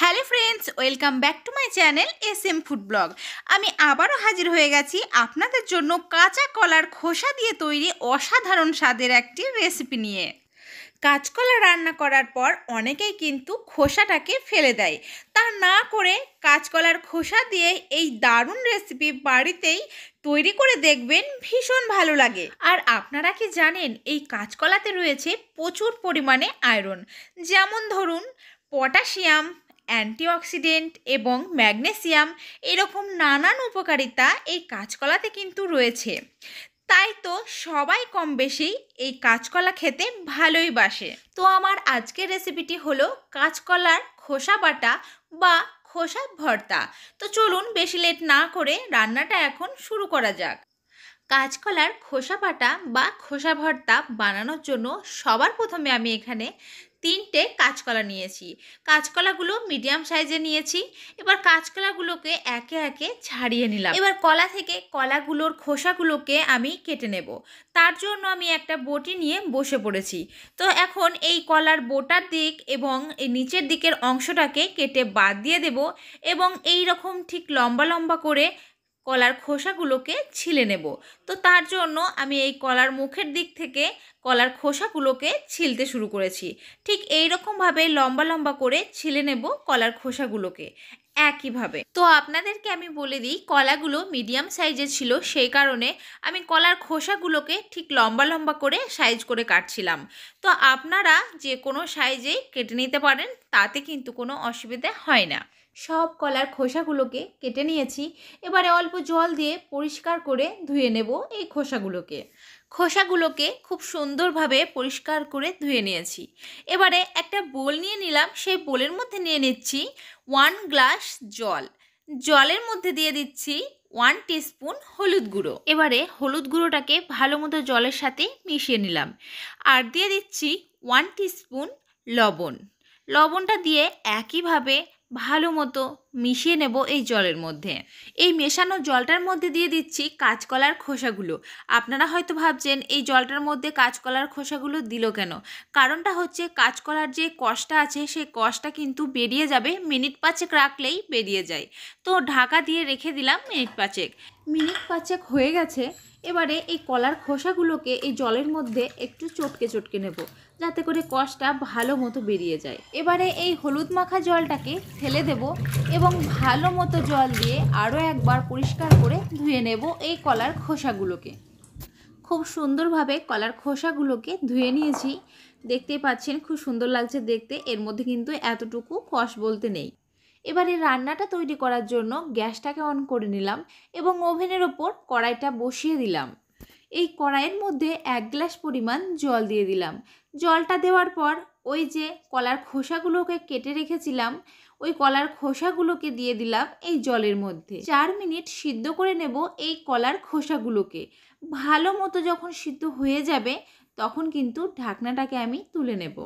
hello friends welcome back to my channel S M food blog আমি আবারও হাজির হয়ে গেছি আপনাদের জন্য কাঁচা কলার খোসা দিয়ে তৈরি অসাধারণ স্বাদের একটি রেসিপি নিয়ে কাঁচকলা রান্না করার পর অনেকেই কিন্তু খোসাটাকে ফেলে দেয় তা না করে কাঁচকলার খোসা দিয়ে এই দারুণ রেসিপি বাড়িতেই তৈরি করে দেখবেন ভীষণ ভালো লাগে আর আপনারা কি জানেন এই কাঁচকলাতে রয়েছে প্রচুর পরিমাণে আয়রন যেমন ধরুন পটাশিয়াম অ্যান্টিঅক্সিডেন্ট এবং ম্যাগনেসিয়াম এরকম নানান উপকারিতা এই কাঁচকলাতে কিন্তু রয়েছে তাই তো সবাই কম বেশি এই কাঁচকলা খেতে ভালোই বাসে তো আমার আজকের রেসিপিটি হলো কাঁচকলার খোসা বাটা বা খোসা ভর্তা তো চলুন বেশি লেট না করে রান্নাটা এখন শুরু করা যাক কাঁচকলার খোসা পাটা বা খোসা ভর্তা বানানোর জন্য সবার প্রথমে আমি এখানে তিনটে কাঁচকলা নিয়েছি কাঁচকলাগুলো মিডিয়াম সাইজে নিয়েছি এবার কাঁচকলাগুলোকে একে একে ছাড়িয়ে নিলাম এবার কলা থেকে কলাগুলোর খোসাগুলোকে আমি কেটে নেব তার জন্য আমি একটা বটি নিয়ে বসে পড়েছি তো এখন এই কলার বোটার দিক এবং এই নিচের দিকের অংশটাকে কেটে বাদ দিয়ে দেব এবং এই রকম ঠিক লম্বা লম্বা করে কলার খোসাগুলোকে ছিলে নেব তো তার জন্য আমি এই কলার মুখের দিক থেকে কলার খোসাগুলোকে ছিলতে শুরু করেছি ঠিক এই রকমভাবে লম্বা লম্বা করে ছিলে নেব কলার খোসাগুলোকে একইভাবে তো আপনাদেরকে আমি বলে দিই কলাগুলো মিডিয়াম সাইজে ছিল সেই কারণে আমি কলার খোসাগুলোকে ঠিক লম্বা লম্বা করে সাইজ করে কাটছিলাম তো আপনারা যে কোনো সাইজেই কেটে নিতে পারেন তাতে কিন্তু কোনো অসুবিধা হয় না সব কলার খোসাগুলোকে কেটে নিয়েছি এবারে অল্প জল দিয়ে পরিষ্কার করে ধুয়ে নেব এই খোসাগুলোকে খোসাগুলোকে খুব সুন্দরভাবে পরিষ্কার করে ধুয়ে নিয়েছি এবারে একটা বোল নিয়ে নিলাম সেই বোলের মধ্যে নিয়ে নিচ্ছি ওয়ান গ্লাস জল জলের মধ্যে দিয়ে দিচ্ছি ওয়ান স্পুন হলুদ গুঁড়ো এবারে হলুদ গুঁড়োটাকে ভালো মতো জলের সাথে মিশিয়ে নিলাম আর দিয়ে দিচ্ছি ওয়ান স্পুন লবণ লবণটা দিয়ে একইভাবে ভালো মতো মিশিয়ে নেব এই জলের মধ্যে এই মেশানো জলটার মধ্যে দিয়ে দিচ্ছি কাঁচকলার খোসাগুলো আপনারা হয়তো ভাবছেন এই জলটার মধ্যে কাঁচকলার খোসাগুলো দিল কেন কারণটা হচ্ছে কাঁচকলার যে কষটা আছে সেই কষটা কিন্তু বেরিয়ে যাবে মিনিট পাঁচেক রাখলেই বেরিয়ে যায় তো ঢাকা দিয়ে রেখে দিলাম মিনিট পাঁচেক মিনিট পাঁচেক হয়ে গেছে এবারে এই কলার খোসাগুলোকে এই জলের মধ্যে একটু চটকে চটকে নেব যাতে করে কষটা ভালো মতো বেরিয়ে যায় এবারে এই হলুদ মাখা জলটাকে ফেলে দেব এবং ভালো মতো জল দিয়ে আরও একবার পরিষ্কার করে ধুয়ে নেব এই কলার খোসাগুলোকে খুব সুন্দরভাবে কলার খোসাগুলোকে ধুয়ে নিয়েছি দেখতেই পাচ্ছেন খুব সুন্দর লাগছে দেখতে এর মধ্যে কিন্তু এতটুকু কষ বলতে নেই এবারে রান্নাটা তৈরি করার জন্য গ্যাসটাকে অন করে নিলাম এবং ওভেনের ওপর কড়াইটা বসিয়ে দিলাম এই কড়াইয়ের মধ্যে এক গ্লাস পরিমাণ জল দিয়ে দিলাম জলটা দেওয়ার পর ওই যে কলার খোসাগুলোকে কেটে রেখেছিলাম ওই কলার খোসাগুলোকে দিয়ে দিলাম এই জলের মধ্যে চার মিনিট সিদ্ধ করে নেব এই কলার খোসাগুলোকে ভালো মতো যখন সিদ্ধ হয়ে যাবে তখন কিন্তু ঢাকনাটাকে আমি তুলে নেব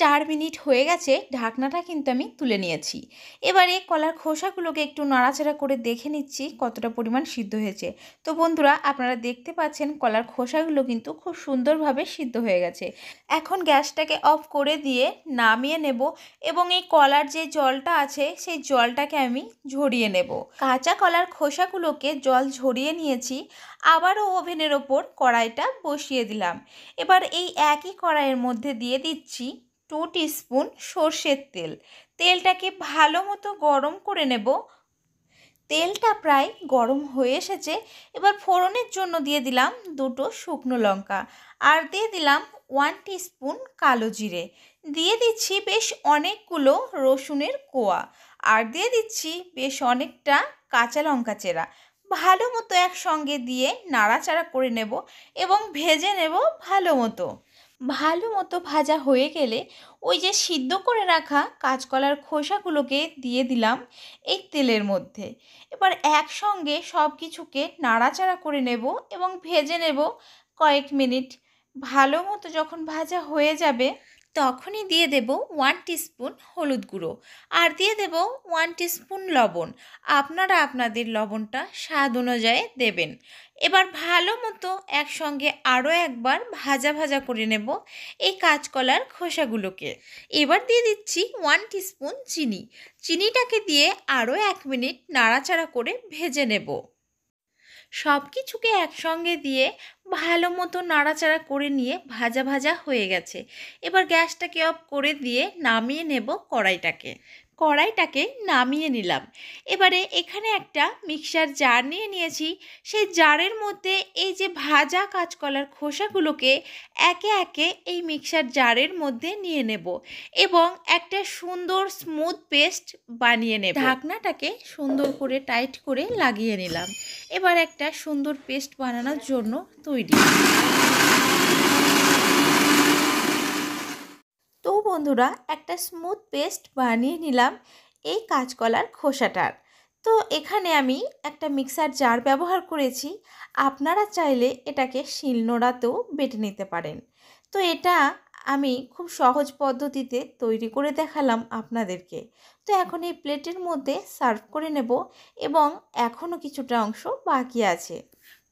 চার মিনিট হয়ে গেছে ঢাকনাটা কিন্তু আমি তুলে নিয়েছি এবারে কলার খোসাগুলোকে একটু নাড়াচাড়া করে দেখে নিচ্ছি কতটা পরিমাণ সিদ্ধ হয়েছে তো বন্ধুরা আপনারা দেখতে পাচ্ছেন কলার খোসাগুলো কিন্তু খুব সুন্দরভাবে সিদ্ধ হয়ে গেছে এখন গ্যাসটাকে অফ করে দিয়ে নামিয়ে নেব এবং এই কলার যে জলটা আছে সেই জলটাকে আমি ঝরিয়ে নেব কাঁচা কলার খোসাগুলোকে জল ঝরিয়ে নিয়েছি আবারও ওভেনের ওপর কড়াইটা বসিয়ে দিলাম এবার এই একই কড়াইয়ের মধ্যে দিয়ে দিচ্ছি টু টিস্পুন সর্ষের তেল তেলটাকে ভালো মতো গরম করে নেব তেলটা প্রায় গরম হয়ে এসেছে এবার ফোড়নের জন্য দিয়ে দিলাম দুটো শুকনো লঙ্কা আর দিয়ে দিলাম ওয়ান টিস্পুন কালো জিরে দিয়ে দিচ্ছি বেশ অনেকগুলো রসুনের কোয়া আর দিয়ে দিচ্ছি বেশ অনেকটা কাঁচা লঙ্কা চেরা ভালো মতো একসঙ্গে দিয়ে নাড়াচাড়া করে নেব এবং ভেজে নেব ভালো মতো ভালো মতো ভাজা হয়ে গেলে ওই যে সিদ্ধ করে রাখা কাঁচকলার খোসাগুলোকে দিয়ে দিলাম এই তেলের মধ্যে এবার একসঙ্গে সব কিছুকে নাড়াচাড়া করে নেব এবং ভেজে নেব কয়েক মিনিট ভালো মতো যখন ভাজা হয়ে যাবে তখনই দিয়ে দেব ওয়ান টিস্পুন হলুদ গুঁড়ো আর দিয়ে দেব ওয়ান টিস্পুন লবণ আপনারা আপনাদের লবণটা স্বাদ অনুযায়ী দেবেন এবার ভালো মতো একসঙ্গে আরও একবার ভাজা ভাজা করে নেব এই কাঁচকলার খোসাগুলোকে এবার দিয়ে দিচ্ছি ওয়ান টিস্পুন চিনি চিনিটাকে দিয়ে আরও এক মিনিট নাড়াচাড়া করে ভেজে নেব সব কিছুকে একসঙ্গে দিয়ে ভালো মতো নাড়াচাড়া করে নিয়ে ভাজা ভাজা হয়ে গেছে এবার গ্যাসটাকে অফ করে দিয়ে নামিয়ে নেব কড়াইটাকে কড়াইটাকে নামিয়ে নিলাম এবারে এখানে একটা মিক্সার জার নিয়ে নিয়েছি সেই জারের মধ্যে এই যে ভাজা কাঁচকলার খোসাগুলোকে একে একে এই মিক্সার জারের মধ্যে নিয়ে নেব এবং একটা সুন্দর স্মুথ পেস্ট বানিয়ে নেব ঢাকনাটাকে সুন্দর করে টাইট করে লাগিয়ে নিলাম এবার একটা সুন্দর পেস্ট বানানোর জন্য তৈরি বন্ধুরা একটা স্মুথ পেস্ট বানিয়ে নিলাম এই কাঁচকলার খোসাটার তো এখানে আমি একটা মিক্সার জার ব্যবহার করেছি আপনারা চাইলে এটাকে শিলনোড়াতেও বেটে নিতে পারেন তো এটা আমি খুব সহজ পদ্ধতিতে তৈরি করে দেখালাম আপনাদেরকে তো এখন এই প্লেটের মধ্যে সার্ভ করে নেব এবং এখনও কিছুটা অংশ বাকি আছে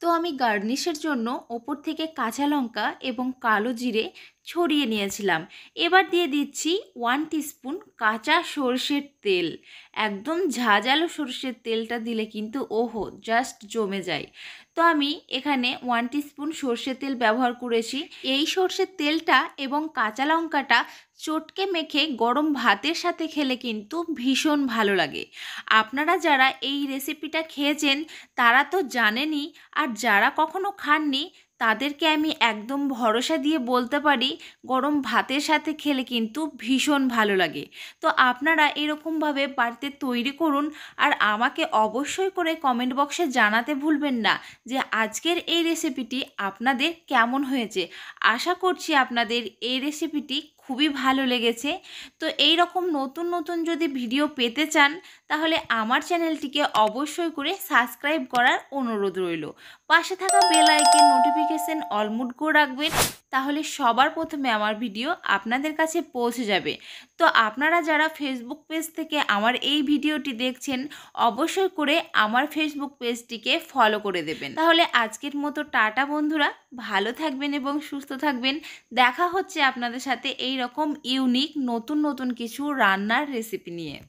তো আমি গার্নিশের জন্য ওপর থেকে কাঁচা লঙ্কা এবং কালো জিরে ছড়িয়ে নিয়েছিলাম এবার দিয়ে দিচ্ছি ওয়ান টিস্পুন কাঁচা সর্ষের তেল একদম ঝাঁঝালো সর্ষের তেলটা দিলে কিন্তু ওহো জাস্ট জমে যায় তো আমি এখানে ওয়ান টিস্পুন সর্ষের তেল ব্যবহার করেছি এই সর্ষের তেলটা এবং কাঁচা লঙ্কাটা চটকে মেখে গরম ভাতের সাথে খেলে কিন্তু ভীষণ ভালো লাগে আপনারা যারা এই রেসিপিটা খেয়েছেন তারা তো জানেনই আর যারা কখনো খাননি তাদেরকে আমি একদম ভরসা দিয়ে বলতে পারি গরম ভাতের সাথে খেলে কিন্তু ভীষণ ভালো লাগে তো আপনারা এরকমভাবে বাড়িতে তৈরি করুন আর আমাকে অবশ্যই করে কমেন্ট বক্সে জানাতে ভুলবেন না যে আজকের এই রেসিপিটি আপনাদের কেমন হয়েছে আশা করছি আপনাদের এই রেসিপিটি খুবই ভালো লেগেছে তো এই রকম নতুন নতুন যদি ভিডিও পেতে চান তাহলে আমার চ্যানেলটিকে অবশ্যই করে সাবস্ক্রাইব করার অনুরোধ রইল পাশে থাকা বেল আইকে নোটিফিকেশান অলমুট করে রাখবেন তাহলে সবার প্রথমে আমার ভিডিও আপনাদের কাছে পৌঁছে যাবে তো আপনারা যারা ফেসবুক পেজ থেকে আমার এই ভিডিওটি দেখছেন অবশ্যই করে আমার ফেসবুক পেজটিকে ফলো করে দেবেন তাহলে আজকের মতো টাটা বন্ধুরা ভালো থাকবেন এবং সুস্থ থাকবেন দেখা হচ্ছে আপনাদের সাথে এই রকম ইউনিক নতুন নতুন কিছু রান্নার রেসিপি নিয়ে